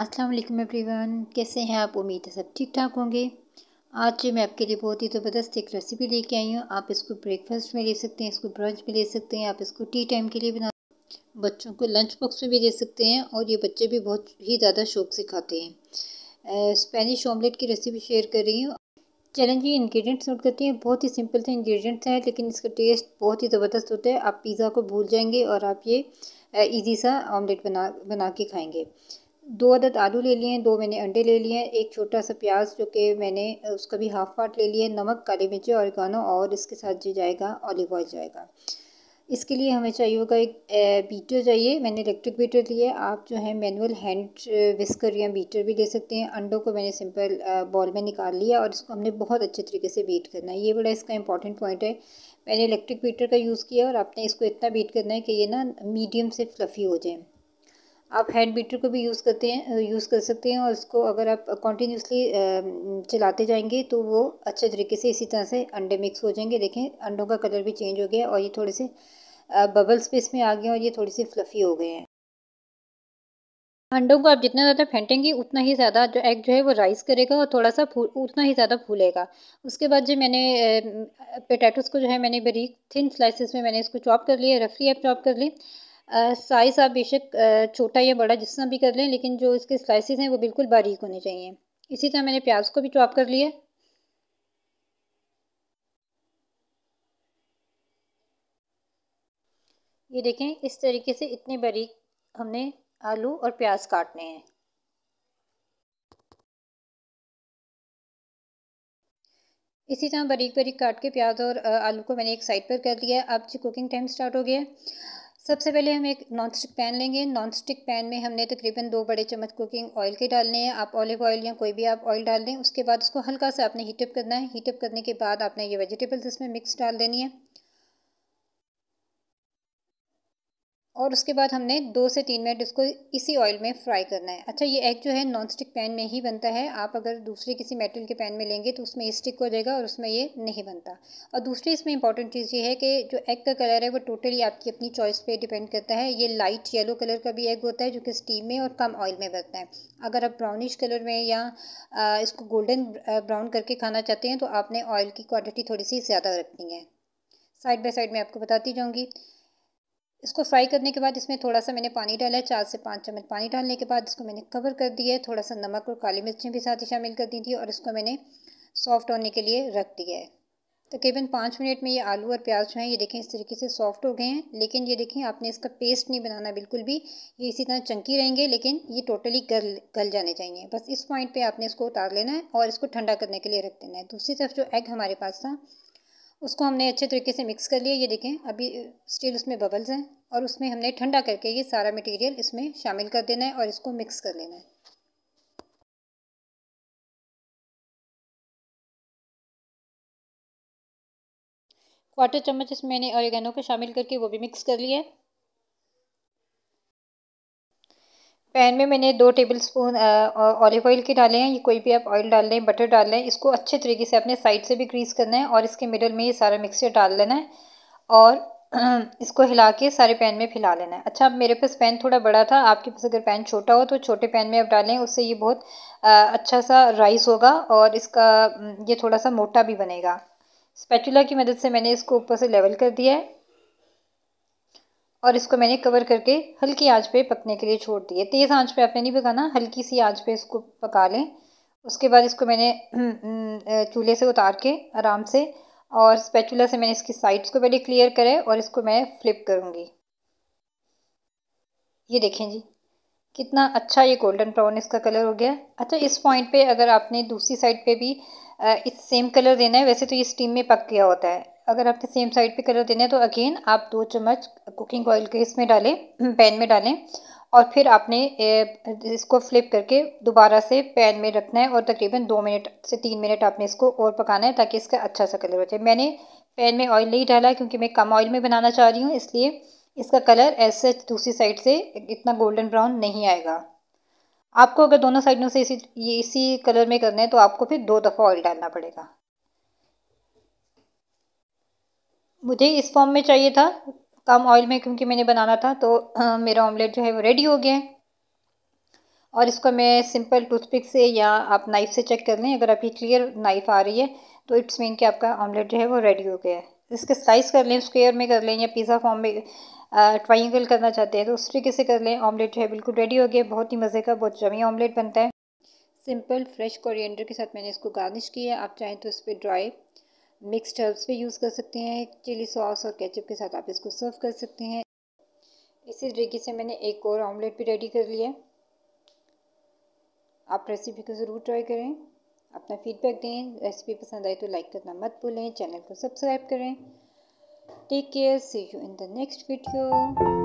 अस्सलाम वालेकुम एवरीवन कैसे हैं आप उम्मीद है सब ठीक ठाक होंगे आज मैं आपके लिए बहुत ही ज़बरदस्त एक रेसिपी लेके आई हूँ आप इसको ब्रेकफास्ट में ले सकते हैं इसको ब्रंच में ले सकते हैं आप इसको टी टाइम के लिए बना बच्चों को लंच बॉक्स में भी ले सकते हैं और ये बच्चे भी बहुत ही ज़्यादा शौक से खाते हैं स्पेनिश ऑमलेट की रेसिपी शेयर कर रही हूँ चलें जी इंग्रेडिएंट्स नोट करती हैं बहुत ही सिंपल से इंग्रेडिएंट्स हैं लेकिन इसका टेस्ट बहुत ही ज़बरदस्त होता है आप पिज़्ज़ा को भूल जाएंगे और आप ये इजी सा ऑमलेट बना बना के खाएंगे दो अदद आलू ले लिए हैं दो मैंने अंडे ले लिए हैं एक छोटा सा प्याज जो कि मैंने उसका भी हाफ पार्ट ले लिया है नमक काली मिर्ची औरगानो और इसके साथ जो जाएगा ऑलिव ऑयल जाएगा इसके लिए हमें चाहिए होगा एक बीटर चाहिए मैंने इलेक्ट्रिक बीटर लिया है आप जो है मैनुअल हैंड विस्कर या बीटर भी ले सकते हैं अंडों को मैंने सिंपल बॉल में निकाल लिया और इसको हमने बहुत अच्छे तरीके से बीट करना है ये बड़ा इसका इंपॉर्टेंट पॉइंट है मैंने इलेक्ट्रिक बीटर का यूज़ किया और आपने इसको इतना बीट करना है कि ये ना मीडियम से फ्लफ़ी हो जाए आप हैंड बीटर को भी यूज़ करते हैं यूज़ कर सकते हैं और इसको अगर आप कॉन्टीन्यूसली चलाते जाएंगे तो वो अच्छे तरीके से इसी तरह से अंडे मिक्स हो जाएंगे देखें अंडों का कलर भी चेंज हो गया और ये थोड़े से बबल्स भी इसमें आ गए और ये थोड़ी सी फ्लफ़ी हो गए हैं अंडों को आप जितना ज़्यादा फेंटेंगे उतना ही ज़्यादा जो एग जो है वो राइस करेगा और थोड़ा सा फूल उतना ही ज़्यादा फूलेगा उसके बाद जो मैंने पोटैटोस को जो है मैंने बरीक थिन स्लाइसिस में मैंने इसको चॉप कर लिया रफली आप चॉप कर लिए साइज़ आप बेशक छोटा या बड़ा जिस तरह भी कर लें लेकिन जो इसके स्लाइसिस हैं वो बिल्कुल बारीक होने चाहिए इसी तरह मैंने प्याज को भी चॉप कर लिया ये देखें इस तरीके से इतने बारीक हमने आलू और प्याज काटने हैं इसी तरह बारीक बारीक काट के प्याज और आलू को मैंने एक साइड पर कर दिया अब जी कुकिंग टाइम स्टार्ट हो गया सबसे पहले हम एक नॉन स्टिक पैन लेंगे नॉन स्टिक पैन में हमने तकरीबन दो बड़े चम्मच कुकिंग ऑयल के डालने हैं आप ऑलिव ऑयल या कोई भी आप ऑयल डाल दें उसके बाद उसको हल्का सा आपने हीटअप करना है हीटअप करने के बाद आपने ये वेजिटेबल्स इसमें मिक्स डाल देनी है और उसके बाद हमने दो से तीन मिनट इसको इसी ऑयल में फ्राई करना है अच्छा ये एग जो है नॉन स्टिक पैन में ही बनता है आप अगर दूसरे किसी मेटल के पैन में लेंगे तो उसमें स्टिक हो जाएगा और उसमें ये नहीं बनता और दूसरी इसमें इंपॉर्टेंट चीज़ ये है कि जो एग का कलर है वो टोटली आपकी अपनी चॉइस पर डिपेंड करता है ये लाइट येलो कलर का भी एग होता है जो कि स्टीम में और कम ऑयल में बनता है अगर आप ब्राउनिश कलर में या इसको गोल्डन ब्राउन करके खाना चाहते हैं तो आपने ऑयल की क्वान्टिटी थोड़ी सी ज़्यादा रखनी है साइड बाई साइड में आपको बताती जाऊँगी इसको फ्राई करने के बाद इसमें थोड़ा सा मैंने पानी डाला है चार से पाँच चम्मच पानी डालने के बाद इसको मैंने कवर कर दिया है थोड़ा सा नमक और काली मिर्चें भी साथ ही शामिल कर दी थी और इसको मैंने सॉफ्ट होने के लिए रख दिया है तकरीबन तो पाँच मिनट में ये आलू और प्याज जो हैं ये देखें इस तरीके से सॉफ्ट हो गए हैं लेकिन ये देखें आपने इसका पेस्ट नहीं बनाना बिल्कुल भी ये इसी तरह चंकी रहेंगे लेकिन ये टोटली गल गल जाने चाहिए बस इस पॉइंट पे आपने इसको उतार लेना है और इसको ठंडा करने के लिए रख देना है दूसरी तरफ जो एग हमारे पास था उसको हमने अच्छे तरीके से मिक्स कर लिया ये देखें अभी स्टील उसमें बबल्स हैं और उसमें हमने ठंडा करके ये सारा मटेरियल इसमें शामिल कर देना है और इसको मिक्स कर लेना है क्वार्टर चम्मच इसमें मैंने ऑरिगेनो को शामिल करके वो भी मिक्स कर लिया है पैन में मैंने दो टेबल स्पून ऑलिव ऑयल के डाले हैं ये कोई भी आप ऑयल डाल लें बटर डाल लें इसको अच्छे तरीके से अपने साइड से भी ग्रीस करना है और इसके मिडल में ये सारा मिक्सचर डाल लेना है और इसको हिला के सारे पैन में फैला लेना है अच्छा मेरे पास पैन थोड़ा बड़ा था आपके पास अगर पैन छोटा हो तो छोटे पैन में आप डालें उससे ये बहुत अच्छा सा राइस होगा और इसका ये थोड़ा सा मोटा भी बनेगा स्पैचुला की मदद से मैंने इसको ऊपर से लेवल कर दिया है और इसको मैंने कवर करके हल्की आंच पे पकने के लिए छोड़ दिया तेज़ आंच पे आपने नहीं पकाना हल्की सी आंच पे इसको पका लें उसके बाद इसको मैंने चूल्हे से उतार के आराम से और स्पैचुला से मैंने इसकी साइड्स को पहले क्लियर करें और इसको मैं फ्लिप करूँगी ये देखें जी कितना अच्छा ये गोल्डन ब्राउन इसका कलर हो गया अच्छा इस पॉइंट पे अगर आपने दूसरी साइड पे भी इस सेम कलर देना है वैसे तो ये स्टीम में पक गया होता है अगर आपने सेम साइड पे कलर देना है तो अगेन आप दो चम्मच कुकिंग ऑयल के इसमें डालें पैन में डालें और फिर आपने इसको फ्लिप करके दोबारा से पैन में रखना है और तकरीबन दो मिनट से तीन मिनट आपने इसको और पकाना है ताकि इसका अच्छा सा कलर हो जाए मैंने पैन में ऑयल नहीं डाला क्योंकि मैं कम ऑयल में बनाना चाह रही हूँ इसलिए इसका कलर ऐसे दूसरी साइड से इतना गोल्डन ब्राउन नहीं आएगा आपको अगर दोनों साइडों से इसी ये इसी कलर में करना है तो आपको फिर दो दफ़ा ऑयल डालना पड़ेगा मुझे इस फॉर्म में चाहिए था कम ऑयल में क्योंकि मैंने बनाना था तो आ, मेरा ऑमलेट जो है वो रेडी हो गया है और इसको मैं सिंपल टूथपिक से या आप नाइफ़ से चेक कर लें अगर अभी क्लियर नाइफ़ आ रही है तो इट्स मीन कि आपका ऑमलेट जो है वो रेडी हो गया है इसके स्लाइस कर लें स्क्वेयर में कर लें या पिज़्ज़ा फॉर्म में ट्राइंगल करना चाहते हैं तो उस तरीके से कर लें ऑमलेट जो है बिल्कुल रेडी हो गया बहुत ही मज़े का बहुत जमी ऑमलेट बनता है सिंपल फ्रेश कोरिएंडर के साथ मैंने इसको गार्निश किया आप चाहें तो इस पर ड्राई मिक्स हर्ब्स भी यूज़ कर सकते हैं चिली सॉस और केचप के साथ आप इसको सर्व कर सकते हैं इसी तरीके से मैंने एक और ऑमलेट भी रेडी कर लिया आप रेसिपी को ज़रूर ट्राई करें अपना फीडबैक दें रेसिपी पसंद आए तो लाइक करना मत भूलें चैनल को सब्सक्राइब करें take care see you in the next video